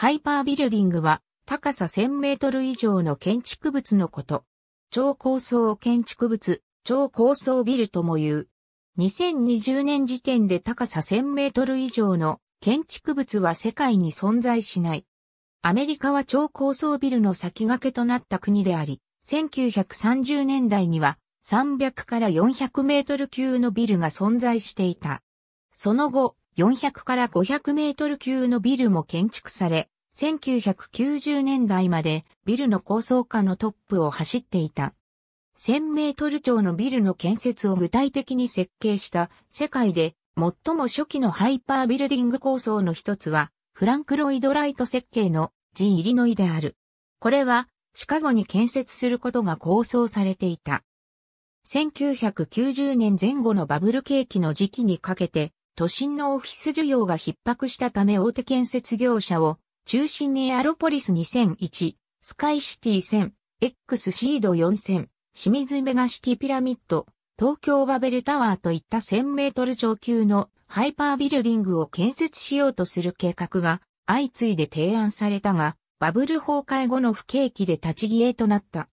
ハイパービルディングは高さ1000メートル以上の建築物のこと。超高層建築物、超高層ビルとも言う。2020年時点で高さ1000メートル以上の建築物は世界に存在しない。アメリカは超高層ビルの先駆けとなった国であり、1930年代には300から400メートル級のビルが存在していた。その後、400から500メートル級のビルも建築され、1990年代までビルの高層化のトップを走っていた。1000メートル超のビルの建設を具体的に設計した世界で最も初期のハイパービルディング構想の一つはフランク・ロイド・ライト設計のジン・イリノイである。これはシカゴに建設することが構想されていた。1990年前後のバブル景気の時期にかけて都心のオフィス需要が逼迫したため大手建設業者を中心にアロポリス2001、スカイシティ1000、X シード4000、清水メガシティピラミッド、東京バベルタワーといった1000メートル上級のハイパービルディングを建設しようとする計画が相次いで提案されたが、バブル崩壊後の不景気で立ち消えとなった。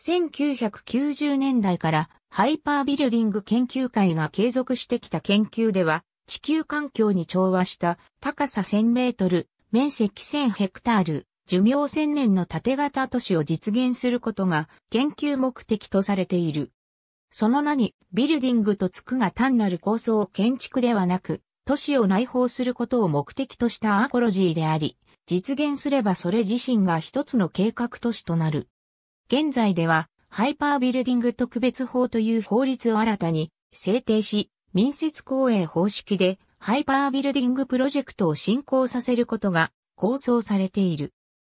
1990年代からハイパービルディング研究会が継続してきた研究では、地球環境に調和した高さ1000メートル、面積1000ヘクタール、寿命1000年の縦型都市を実現することが研究目的とされている。その名に、ビルディングとつくが単なる構想建築ではなく、都市を内包することを目的としたアーコロジーであり、実現すればそれ自身が一つの計画都市となる。現在では、ハイパービルディング特別法という法律を新たに制定し、民設公営方式でハイパービルディングプロジェクトを進行させることが構想されている。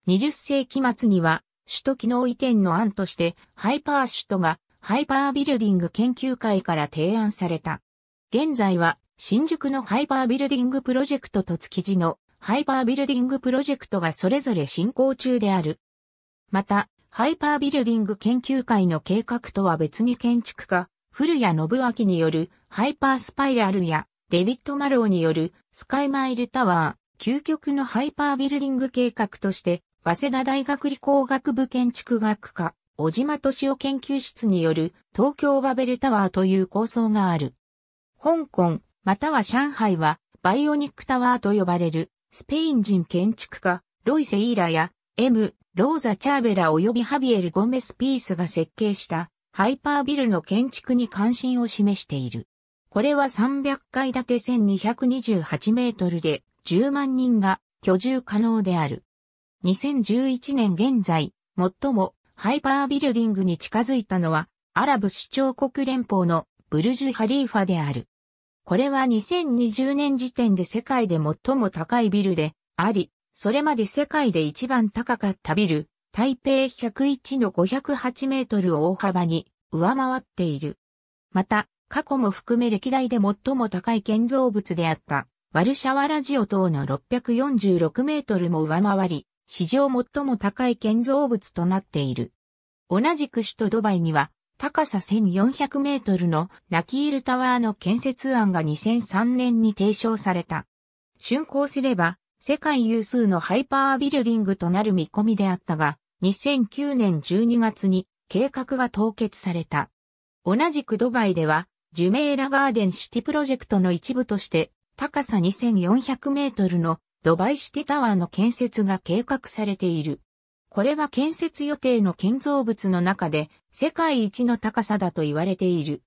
20世紀末には、首都機能移転の案として、ハイパー首都がハイパービルディング研究会から提案された。現在は、新宿のハイパービルディングプロジェクトと築地のハイパービルディングプロジェクトがそれぞれ進行中である。また、ハイパービルディング研究会の計画とは別に建築家、古谷信明によるハイパースパイラルやデビッド・マローによるスカイマイルタワー、究極のハイパービルディング計画として、早稲田大学理工学部建築学科、小島敏夫研究室による東京バベルタワーという構想がある。香港、または上海は、バイオニックタワーと呼ばれる、スペイン人建築家、ロイセイーラや、M、ローザ・チャーベラ及びハビエル・ゴメス・ピースが設計した、ハイパービルの建築に関心を示している。これは300階建て1228メートルで10万人が居住可能である。2011年現在、最もハイパービルディングに近づいたのはアラブ首長国連邦のブルジュ・ハリーファである。これは2020年時点で世界で最も高いビルであり、それまで世界で一番高かったビル、台北101の508メートルを大幅に上回っている。また、過去も含め歴代で最も高い建造物であった、ワルシャワラジオ等の646メートルも上回り、史上最も高い建造物となっている。同じく首都ドバイには、高さ1400メートルのナキールタワーの建設案が2003年に提唱された。竣工すれば、世界有数のハイパービルディングとなる見込みであったが、2009年12月に計画が凍結された。同じくドバイでは、ジュメーラガーデンシティプロジェクトの一部として、高さ2400メートルのドバイシティタワーの建設が計画されている。これは建設予定の建造物の中で世界一の高さだと言われている。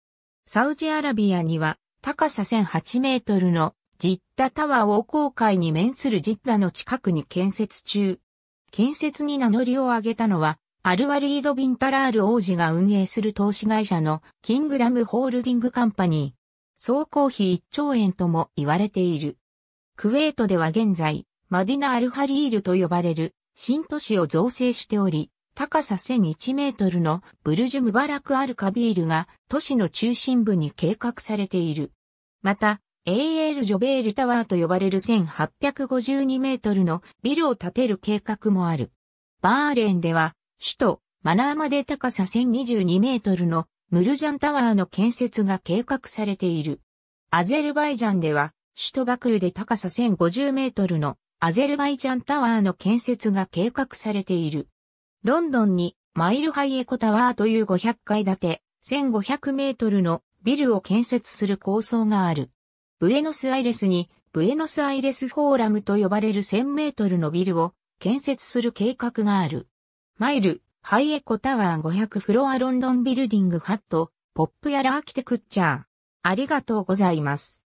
サウジアラビアには高さ1008メートルのジッタタワーを航海に面するジッタの近くに建設中。建設に名乗りを上げたのはアルワリード・ビンタラール王子が運営する投資会社のキングダムホールディングカンパニー。総工費1兆円とも言われている。クウェートでは現在、マディナ・アル・ハリールと呼ばれる新都市を造成しており、高さ1001メートルのブルジュ・ムバラク・アル・カビールが都市の中心部に計画されている。また、AL ジョベールタワーと呼ばれる1852メートルのビルを建てる計画もある。バーレンでは首都マナーマで高さ1022メートルのムルジャンタワーの建設が計画されている。アゼルバイジャンでは首都バクーで高さ1050メートルのアゼルバイジャンタワーの建設が計画されている。ロンドンにマイルハイエコタワーという500階建て1500メートルのビルを建設する構想がある。ブエノスアイレスにブエノスアイレスフォーラムと呼ばれる1000メートルのビルを建設する計画がある。マイル、ハイエコタワー500フロアロンドンビルディングハット、ポップやらアーキテクッチャー。ありがとうございます。